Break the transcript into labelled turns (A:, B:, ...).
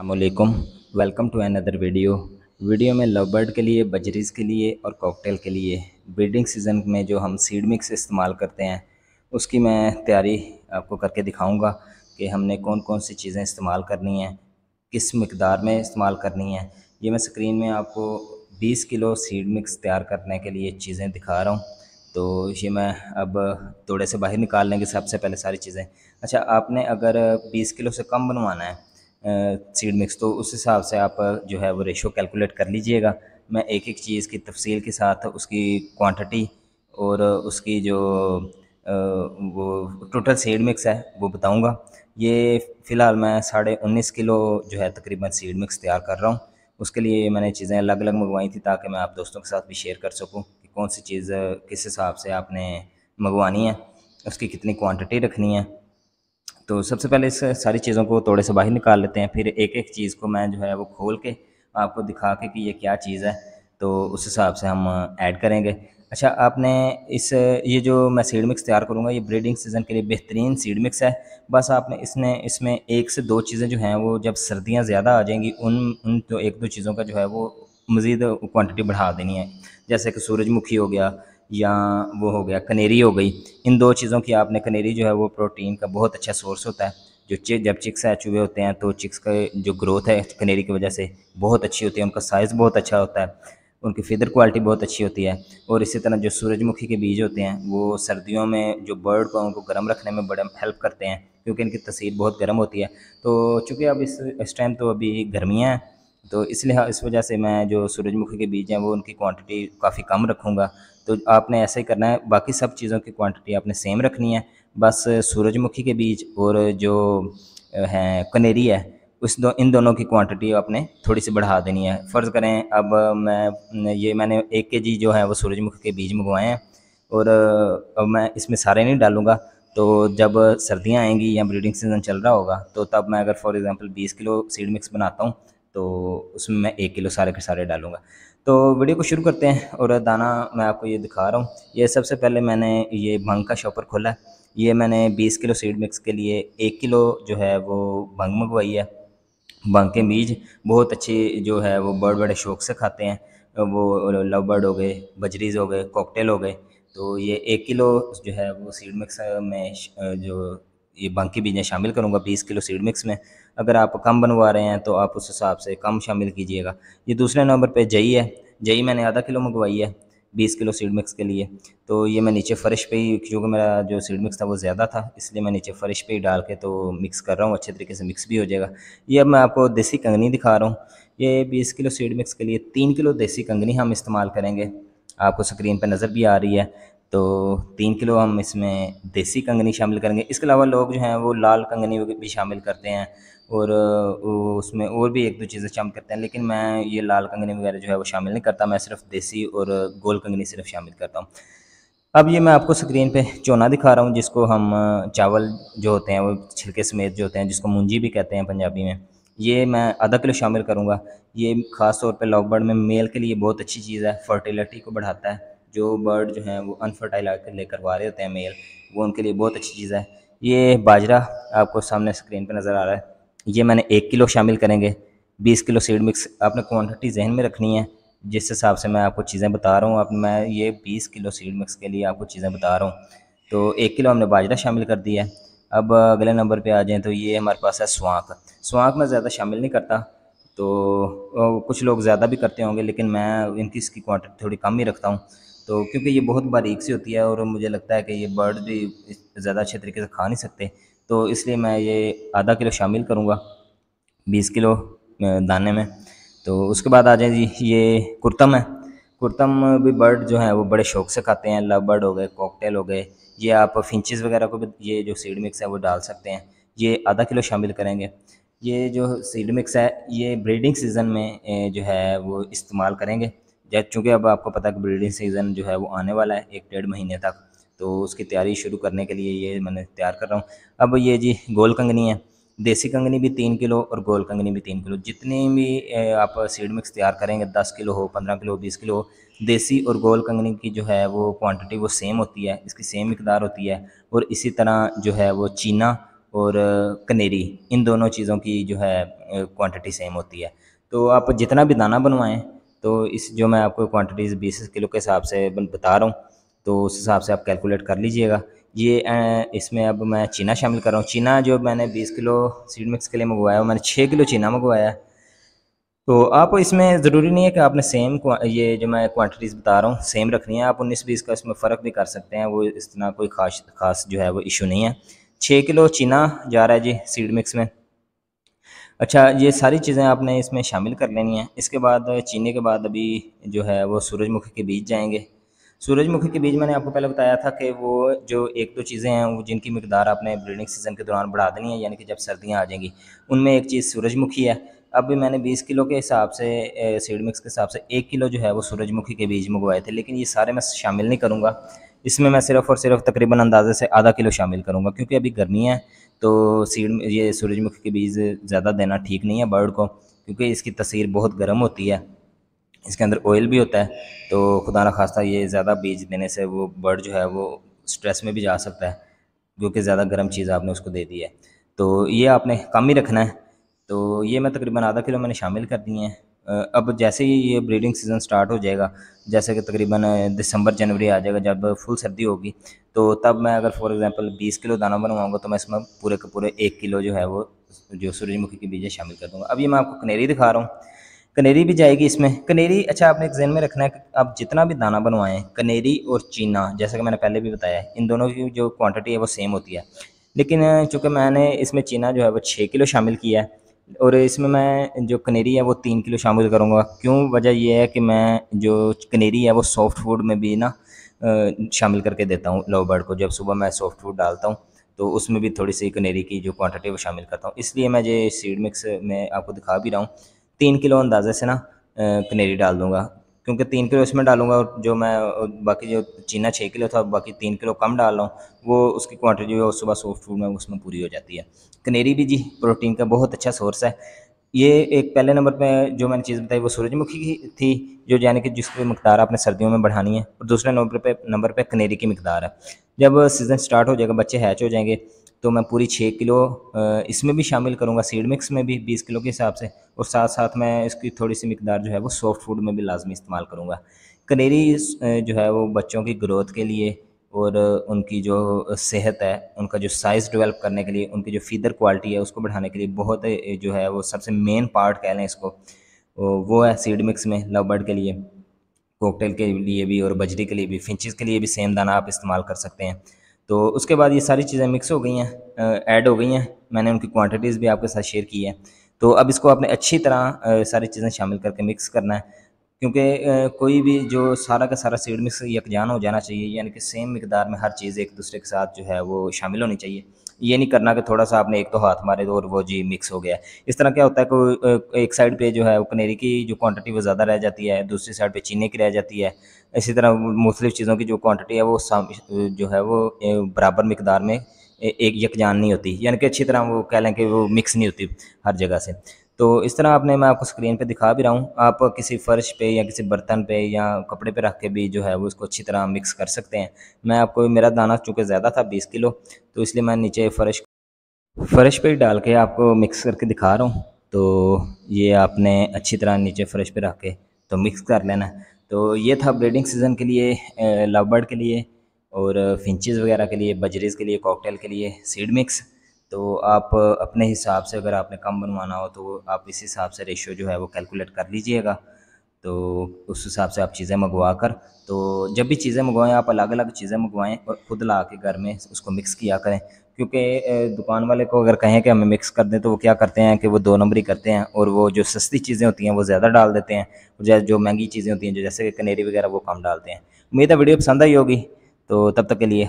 A: अल्लाम welcome to another video video में love bird के लिए बजरीज़ के लिए और कॉकटेल के लिए ब्रीडिंग सीज़न में जो हम सीड मिक्स इस्तेमाल करते हैं उसकी मैं तैयारी आपको करके दिखाऊंगा कि हमने कौन कौन सी चीज़ें इस्तेमाल करनी हैं किस मकदार में इस्तेमाल करनी है ये मैं स्क्रीन में आपको 20 किलो सीड मिक्स तैयार करने के लिए चीज़ें दिखा रहा हूँ तो ये मैं अब थोड़े से बाहर निकाल लेंगे सबसे पहले सारी चीज़ें अच्छा आपने अगर 20 किलो से कम बनवाना है सीड मिक्स तो उस हिसाब से आप जो है वो रेशो कैलकुलेट कर लीजिएगा मैं एक एक चीज़ की तफसील के साथ उसकी क्वांटिटी और उसकी जो आ, वो टोटल सीड मिक्स है वो बताऊंगा ये फ़िलहाल मैं साढ़े उन्नीस किलो जो है तकरीबन सीड मिक्स तैयार कर रहा हूँ उसके लिए मैंने चीज़ें अलग अलग मंगवाई थी ताकि मैं आप दोस्तों के साथ भी शेयर कर सकूँ कि कौन सी चीज़ किस हिसाब से आपने मंगवानी है उसकी कितनी क्वांटिटी रखनी है तो सबसे पहले इस सारी चीज़ों को थोड़े से बाहर निकाल लेते हैं फिर एक एक चीज़ को मैं जो है वो खोल के आपको दिखा के कि ये क्या चीज़ है तो उस हिसाब से हम ऐड करेंगे अच्छा आपने इस ये जो मैं सीड मिक्स तैयार करूँगा ये ब्रीडिंग सीज़न के लिए बेहतरीन सीड मिक्स है बस आपने इसने इसमें एक से दो चीज़ें जो हैं वो जब सर्दियाँ ज़्यादा आ जाएंगी उन उन तो एक दो चीज़ों का जो है वो मज़ीद क्वान्टिटी बढ़ा देनी है जैसे कि सूरजमुखी हो गया या वो हो गया कनेरी हो गई इन दो चीज़ों की आपने कनेरी जो है वो प्रोटीन का बहुत अच्छा सोर्स होता है जो चि जब चिक्स एच हुए होते हैं तो चिक्स का जो ग्रोथ है कनेरी की वजह से बहुत अच्छी होती है उनका साइज़ बहुत अच्छा होता है उनकी फ़िदर क्वालिटी बहुत अच्छी होती है और इसी तरह जो सूरजमुखी के बीज होते हैं वो सर्दियों में जो बर्ड को उनको गर्म रखने में बड़ा हेल्प करते हैं क्योंकि इनकी तस्वीर बहुत गर्म होती है तो चूँकि अब इस इस टाइम तो अभी गर्मियाँ हैं तो इसलिए इस वजह से मैं जो सूरजमुखी के बीज हैं वो उनकी क्वांटिटी काफ़ी कम रखूँगा तो आपने ऐसे ही करना है बाकी सब चीज़ों की क्वांटिटी आपने सेम रखनी है बस सूरजमुखी के बीज और जो है कनेरी है उस दो इन दोनों की क्वांटिटी आपने थोड़ी सी बढ़ा देनी है फ़र्ज़ करें अब मैं ये मैंने एक के जी जो है वो सूरजमुखी के बीज मंगवाए हैं और अब मैं इसमें सारे नहीं डालूँगा तो जब सर्दियाँ आएंगी या ब्रीडिंग सीज़न चल रहा होगा तो तब मैं अगर फॉर एग्ज़ाम्पल बीस किलो सीड मिक्स बनाता हूँ तो उसमें मैं एक किलो सारे के सारे डालूंगा तो वीडियो को शुरू करते हैं और दाना मैं आपको ये दिखा रहा हूँ ये सबसे पहले मैंने ये भंग का शॉपर खोला है ये मैंने 20 किलो सीड मिक्स के लिए एक किलो जो है वो भंग मंगवाई है भंग के बीज बहुत अच्छे जो है वो बर्ड बड़े शौक से खाते हैं वो लव बर्ड हो गए बजरीज हो गए कॉकटेल हो गए तो ये एक किलो जो है वो सीड मिक्स में जो ये बाकी बीजें शामिल करूँगा बीस किलो सीड मिक्स में अगर आप कम बनवा रहे हैं तो आप उस हिसाब से कम शामिल कीजिएगा ये दूसरे नंबर पर जई है जई मैंने आधा किलो मंगवाई है बीस किलो सीड मिक्स के लिए तो ये मैं नीचे फ़र्श पे ही क्योंकि मेरा जो सीड मिक्स था वो ज़्यादा था इसलिए मैं नीचे फ़र्श पे ही डाल के तो मिक्स कर रहा हूँ अच्छे तरीके से मिक्स भी हो जाएगा ये अब मैं आपको देसी कंगनी दिखा रहा हूँ ये बीस किलो सीड मिक्स के लिए तीन किलो देसी कंगनी हम इस्तेमाल करेंगे आपको स्क्रीन पर नज़र भी आ रही है तो तीन किलो हम इसमें देसी कंगनी शामिल करेंगे इसके अलावा लोग जो हैं वो लाल कंगनी भी शामिल करते हैं और उसमें और भी एक दो चीज़ें शामिल करते हैं लेकिन मैं ये लाल कंगनी वगैरह जो है वो शामिल नहीं करता मैं सिर्फ देसी और गोल कंगनी सिर्फ शामिल करता हूँ अब ये मैं आपको स्क्रीन पे चोना दिखा रहा हूँ जिसको हम चावल जो होते हैं वो छिलके समेत जो होते हैं जिसको मुंजी भी कहते हैं पंजाबी में ये मैं आधा किलो शामिल करूँगा ये ख़ास तौर पर लॉकबर्ड में मेल के लिए बहुत अच्छी चीज़ है फर्टिलिटी को बढ़ाता है जो बर्ड जो हैं वो अनफर्टाइल आकर लेकर वा रहे होते हैं मेल वो उनके लिए बहुत अच्छी चीज़ है ये बाजरा आपको सामने स्क्रीन पर नज़र आ रहा है ये मैंने एक किलो शामिल करेंगे बीस किलो सीड मिक्स आपने क्वान्टिटी जहन में रखनी है जिस हिसाब से मैं आपको चीज़ें बता रहा हूँ अब मैं ये बीस किलो सीड मिक्स के लिए आपको चीज़ें बता रहा हूँ तो एक किलो हमने बाजरा शामिल कर दिया है अब अगले नंबर पे आ जाएँ तो ये हमारे पास है स्वांक स्वांक मैं ज़्यादा शामिल नहीं करता तो कुछ लोग ज़्यादा भी करते होंगे लेकिन मैं इनकी इसकी क्वान्टिटी थोड़ी कम ही रखता हूँ तो क्योंकि ये बहुत बारीक सी होती है और मुझे लगता है कि ये बर्ड भी ज़्यादा अच्छे तरीके से खा नहीं सकते तो इसलिए मैं ये आधा किलो शामिल करूँगा बीस किलो दाने में तो उसके बाद आ जाए जी ये कुर्तम है कुर्तम भी बर्ड जो है वो बड़े शौक से खाते हैं लव बर्ड हो गए कॉकटेल हो गए ये आप फिंचज़ वगैरह को भी ये जो सीड मिक्स है वो डाल सकते हैं ये आधा किलो शामिल करेंगे ये जो सीड मिक्स है ये ब्रीडिंग सीज़न में जो है वो इस्तेमाल करेंगे जैसे चूँकि अब आपको पता है कि ब्रीडिंग सीज़न जो है वो आने वाला है एक डेढ़ महीने तक तो उसकी तैयारी शुरू करने के लिए ये मैंने तैयार कर रहा हूँ अब ये जी गोल कंगनी है देसी कंगनी भी तीन किलो और गोल कंगनी भी तीन किलो जितने भी आप सीड मिक्स तैयार करेंगे दस किलो हो पंद्रह किलो बीस किलो हो देसी और गोल कंगनी की जो है वो क्वांटिटी वो सेम होती है इसकी सेम मकदार होती है और इसी तरह जो है वो चीना और कनेरी इन दोनों चीज़ों की जो है क्वांटिटी सेम होती है तो आप जितना भी दाना बनवाएँ तो इस जो मैं आपको क्वांटिटीज़ बीस किलो के हिसाब से बता रहा हूँ तो उस हिसाब से आप कैलकुलेट कर लीजिएगा ये इसमें अब मैं चीना शामिल कर रहा हूँ चीना जो मैंने बीस किलो सीड मिक्स के लिए मंगवाया मैंने छः किलो चीना मंगवाया तो आप इसमें ज़रूरी नहीं है कि आपने सेम ये जो मैं क्वांटिटीज़ बता रहा हूँ सेम रखनी है आप उन्नीस बीस का इसमें फ़र्क भी कर सकते हैं वो इस तरह कोई खास खास जो है वो इशू नहीं है छः किलो चीना जा रहा है जी सीड मिक्स में अच्छा ये सारी चीज़ें आपने इसमें शामिल कर लेनी है इसके बाद चीनी के बाद अभी जो है वो सूरजमुखी के बीज जाएंगे सूरजमुखी के बीज मैंने आपको पहले बताया था कि वो जो एक दो चीज़ें हैं वो जिनकी मकदार आपने ब्रीडिंग सीज़न के दौरान बढ़ा देनी है यानी कि जब सर्दियाँ आ जाएंगी उनमें एक चीज़ सूरजमुखी है अब भी मैंने 20 किलो के हिसाब से सीड मिक्स के हिसाब से एक किलो जो है वो सूरजमुखी के बीज मंगवाए थे लेकिन ये सारे मैं शामिल नहीं करूँगा इसमें मैं सिर्फ और सिर्फ तकरीबन अंदाजे से आधा किलो शामिल करूँगा क्योंकि अभी गर्मी है तो सीड ये सूरजमुखी के बीज ज़्यादा देना ठीक नहीं है बर्ड को क्योंकि इसकी तस्वीर बहुत गर्म होती है इसके अंदर ऑयल भी होता है तो खुदा न खास्ता ये ज़्यादा बीज देने से वो बर्ड जो है वो स्ट्रेस में भी जा सकता है क्योंकि ज़्यादा गर्म चीज़ आपने उसको दे दी है तो ये आपने कम ही रखना है तो ये मैं तकरीबन आधा किलो मैंने शामिल कर दिए हैं अब जैसे ही ये ब्रीडिंग सीज़न स्टार्ट हो जाएगा जैसे कि तकरीबन दिसंबर जनवरी आ जाएगा जब फुल सर्दी होगी तो तब मैं अगर फॉर एग्जांपल 20 किलो दाना बनवाऊंगा तो मैं इसमें पूरे के पूरे एक किलो जो है वो जो सूरजमुखी के बीजें शामिल कर दूँगा अब ये मैं आपको कनेरी दिखा रहा हूँ कनेरी भी जाएगी इसमें कनेरी अच्छा आपने एक जहन में रखना है कि आप जितना भी दाना बनवाएं कनेरी और चीना जैसा कि मैंने पहले भी बताया इन दोनों की जो क्वान्टिटी है वो सेम होती है लेकिन चूँकि मैंने इसमें चीना जो है वो छः किलो शामिल किया है और इसमें मैं जो कनेरी है वो तीन किलो शामिल करूँगा क्यों वजह यह है कि मैं जो कनेरी है वो सॉफ्ट फूड में भी ना शामिल करके देता हूँ लव बर्ड को जब सुबह मैं सॉफ्ट फूड डालता हूँ तो उसमें भी थोड़ी सी कनेरी की जो क्वांटिटी वो शामिल करता हूँ इसलिए मैं ये सीड मिक्स में आपको दिखा भी रहा हूँ तीन किलो अंदाजे से ना कनेरी डाल दूँगा क्योंकि तीन किलो इसमें डालूंगा और जो मैं बाकी जो चीना छः किलो था बाकी तीन किलो कम डाल रहा हूँ वो उसकी क्वांटिटी जो सुबह सॉफ्ट फूड में उसमें पूरी हो जाती है कनेरी भी जी प्रोटीन का बहुत अच्छा सोर्स है ये एक पहले नंबर पे जो मैंने चीज़ बताई वो सूरजमुखी की थी जो यानी कि जिसकी मकदार आपने सर्दियों में बढ़ानी है और दूसरे नंबर पर नंबर पर कनेरी की मकदार है जब सीज़न स्टार्ट हो जाएगा बच्चे हैच हो जाएंगे तो मैं पूरी छः किलो इसमें भी शामिल करूँगा सीड मिक्स में भी बीस किलो के हिसाब से और साथ साथ मैं इसकी थोड़ी सी मकदार जो है वो सॉफ्ट फूड में भी लाजमी इस्तेमाल करूँगा कनेरी जो है वो बच्चों की ग्रोथ के लिए और उनकी जो सेहत है उनका जो साइज़ डेवलप करने के लिए उनकी जो फीदर क्वालिटी है उसको बढ़ाने के लिए बहुत जो है वो सबसे मेन पार्ट कह लें इसको वो है सीड मिक्स में लव बर्ड के लिए कोकटेल के लिए भी और बजरी के लिए भी फिंचज़ के लिए भी सेम दाना आप इस्तेमाल कर सकते हैं तो उसके बाद ये सारी चीज़ें मिक्स हो गई हैं ऐड हो गई हैं मैंने उनकी क्वांटिटीज़ भी आपके साथ शेयर की है तो अब इसको आपने अच्छी तरह सारी चीज़ें शामिल करके मिक्स करना है क्योंकि कोई भी जो सारा का सारा सीड मिक्स यकजान हो जाना चाहिए यानी कि सेम मकदार में हर चीज़ एक दूसरे के साथ जो है वो शामिल होनी चाहिए ये नहीं करना कि थोड़ा सा आपने एक तो हाथ मारे तो और वो जी मिक्स हो गया इस तरह क्या होता है कोई एक साइड पे जो है कनेरी की जो क्वांटिटी वो ज़्यादा रह जाती है दूसरी साइड पे चीनी की रह जाती है इसी तरह मुख्तलिफ़ चीज़ों की जो क्वांटिटी है वो जो है वो बराबर मकदार में एक यकजान नहीं होती यानी कि अच्छी तरह वो कह लें कि वो मिक्स नहीं होती हर जगह से तो इस तरह आपने मैं आपको स्क्रीन पे दिखा भी रहा हूँ आप किसी फ़र्श पे या किसी बर्तन पे या कपड़े पे रख के भी जो है वो इसको अच्छी तरह मिक्स कर सकते हैं मैं आपको मेरा दाना चूँकि ज़्यादा था बीस किलो तो इसलिए मैं नीचे फ़र्श फ़र्श पे डाल के आपको मिक्स करके दिखा रहा हूँ तो ये आपने अच्छी तरह नीचे फ़र्श पे रख के तो मिक्स कर लेना है तो ये था ब्रीडिंग सीज़न के लिए लवबर्ड के लिए और फिंचज़ वगैरह के लिए बजरीज़ के लिए कॉकटेल के लिए सीड मिक्स तो आप अपने हिसाब से अगर आपने कम बनवाना हो तो आप इस हिसाब से रेशियो जो है वो कैलकुलेट कर लीजिएगा तो उस हिसाब से आप चीज़ें मंगवा कर तो जब भी चीज़ें मंगवाएं आप अलग अलग चीज़ें मंगवाएं और ख़ुद ला के घर में उसको मिक्स किया करें क्योंकि दुकान वाले को अगर कहें कि हमें मिक्स कर दें तो वो क्या करते हैं कि वो दो नंबर ही करते हैं और वो जो सस्ती चीज़ें होती हैं वो ज़्यादा डाल देते हैं और जो महंगी चीज़ें होती हैं जो जैसे कि कनेरी वगैरह वो कम डालते हैं उम्मीद है वीडियो पसंद आई होगी तो तब तक के लिए